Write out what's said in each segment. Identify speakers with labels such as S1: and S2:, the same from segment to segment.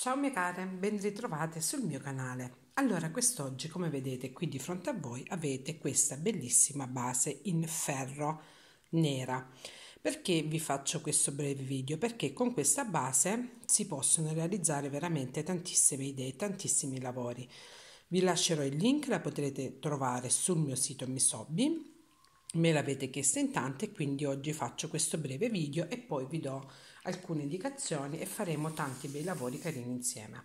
S1: Ciao mie care, ben ritrovate sul mio canale. Allora, quest'oggi, come vedete qui di fronte a voi, avete questa bellissima base in ferro nera. Perché vi faccio questo breve video? Perché con questa base si possono realizzare veramente tantissime idee, tantissimi lavori. Vi lascerò il link, la potrete trovare sul mio sito Misobbi me l'avete chiesto in tante quindi oggi faccio questo breve video e poi vi do alcune indicazioni e faremo tanti bei lavori carini insieme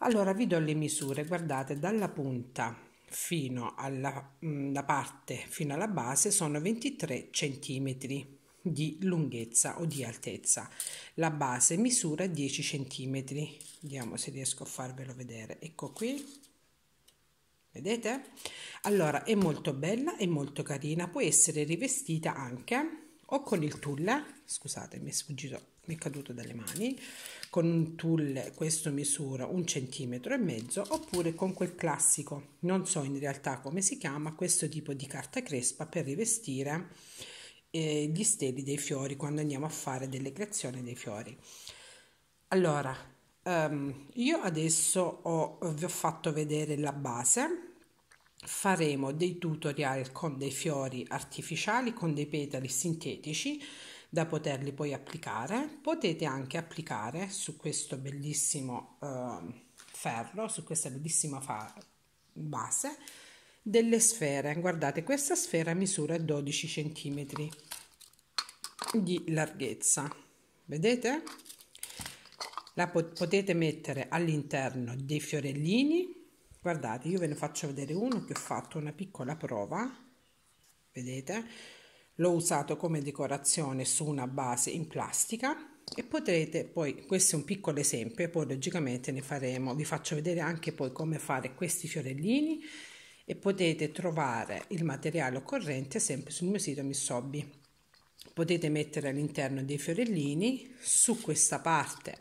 S1: allora vi do le misure guardate dalla punta fino alla mm, parte fino alla base sono 23 centimetri di lunghezza o di altezza la base misura 10 centimetri vediamo se riesco a farvelo vedere ecco qui vedete? Allora è molto bella e molto carina, può essere rivestita anche o con il tulle, scusate mi è sfuggito, mi è caduto dalle mani, con un tulle, questo misura un centimetro e mezzo, oppure con quel classico, non so in realtà come si chiama, questo tipo di carta crespa per rivestire eh, gli steli dei fiori quando andiamo a fare delle creazioni dei fiori. Allora, Um, io adesso ho, vi ho fatto vedere la base faremo dei tutorial con dei fiori artificiali, con dei petali sintetici da poterli poi applicare. Potete anche applicare su questo bellissimo eh, ferro, su questa bellissima base, delle sfere. Guardate, questa sfera misura 12 cm di larghezza. Vedete? La pot potete mettere all'interno dei fiorellini guardate io ve ne faccio vedere uno che ho fatto una piccola prova vedete l'ho usato come decorazione su una base in plastica e potrete poi questo è un piccolo esempio poi logicamente ne faremo vi faccio vedere anche poi come fare questi fiorellini e potete trovare il materiale occorrente sempre sul mio sito Missobbi potete mettere all'interno dei fiorellini su questa parte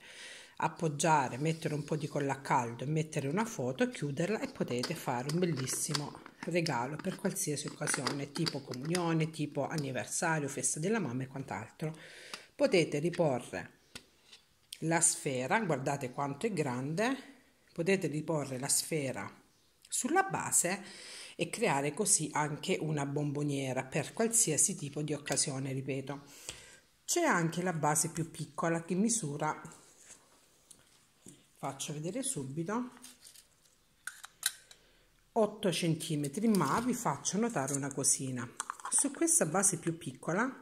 S1: appoggiare, mettere un po' di colla a caldo e mettere una foto, chiuderla e potete fare un bellissimo regalo per qualsiasi occasione, tipo comunione, tipo anniversario, festa della mamma e quant'altro. Potete riporre la sfera, guardate quanto è grande, potete riporre la sfera sulla base e creare così anche una bomboniera per qualsiasi tipo di occasione, ripeto. C'è anche la base più piccola che misura faccio vedere subito 8 centimetri ma vi faccio notare una cosina su questa base più piccola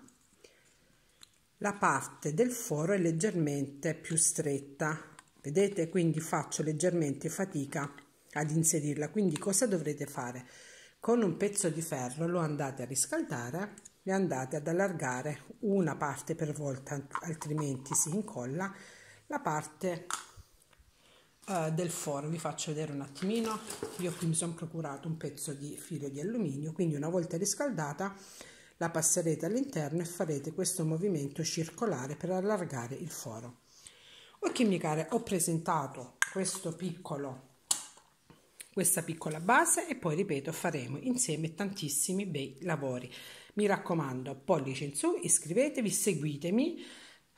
S1: la parte del foro è leggermente più stretta vedete quindi faccio leggermente fatica ad inserirla quindi cosa dovrete fare con un pezzo di ferro lo andate a riscaldare e andate ad allargare una parte per volta altrimenti si incolla la parte eh, del foro vi faccio vedere un attimino io qui mi sono procurato un pezzo di filo di alluminio quindi una volta riscaldata la passerete all'interno e farete questo movimento circolare per allargare il foro ok mi care ho presentato questo piccolo questa piccola base e poi ripeto faremo insieme tantissimi bei lavori mi raccomando pollice in su iscrivetevi seguitemi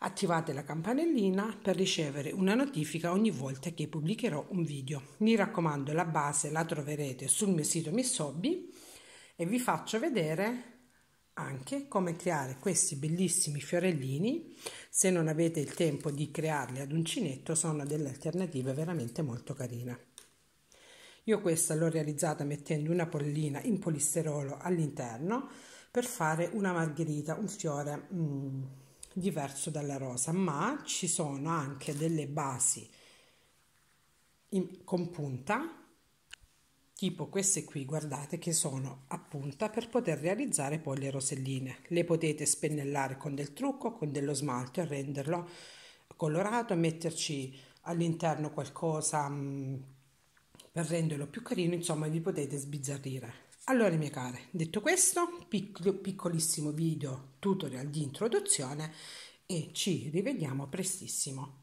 S1: Attivate la campanellina per ricevere una notifica ogni volta che pubblicherò un video. Mi raccomando, la base la troverete sul mio sito Missobi e vi faccio vedere anche come creare questi bellissimi fiorellini se non avete il tempo di crearli ad uncinetto sono delle alternative veramente molto carine io questa l'ho realizzata mettendo una pollina in polisterolo all'interno per fare una margherita un fiore mm, diverso dalla rosa, ma ci sono anche delle basi in, con punta, tipo queste qui, guardate, che sono a punta per poter realizzare poi le roselline. Le potete spennellare con del trucco, con dello smalto e renderlo colorato, metterci all'interno qualcosa mh, mm, per renderlo più carino, insomma vi potete sbizzarrire. Allora mie care, detto questo, piccolo, piccolissimo video tutorial di introduzione e ci rivediamo prestissimo.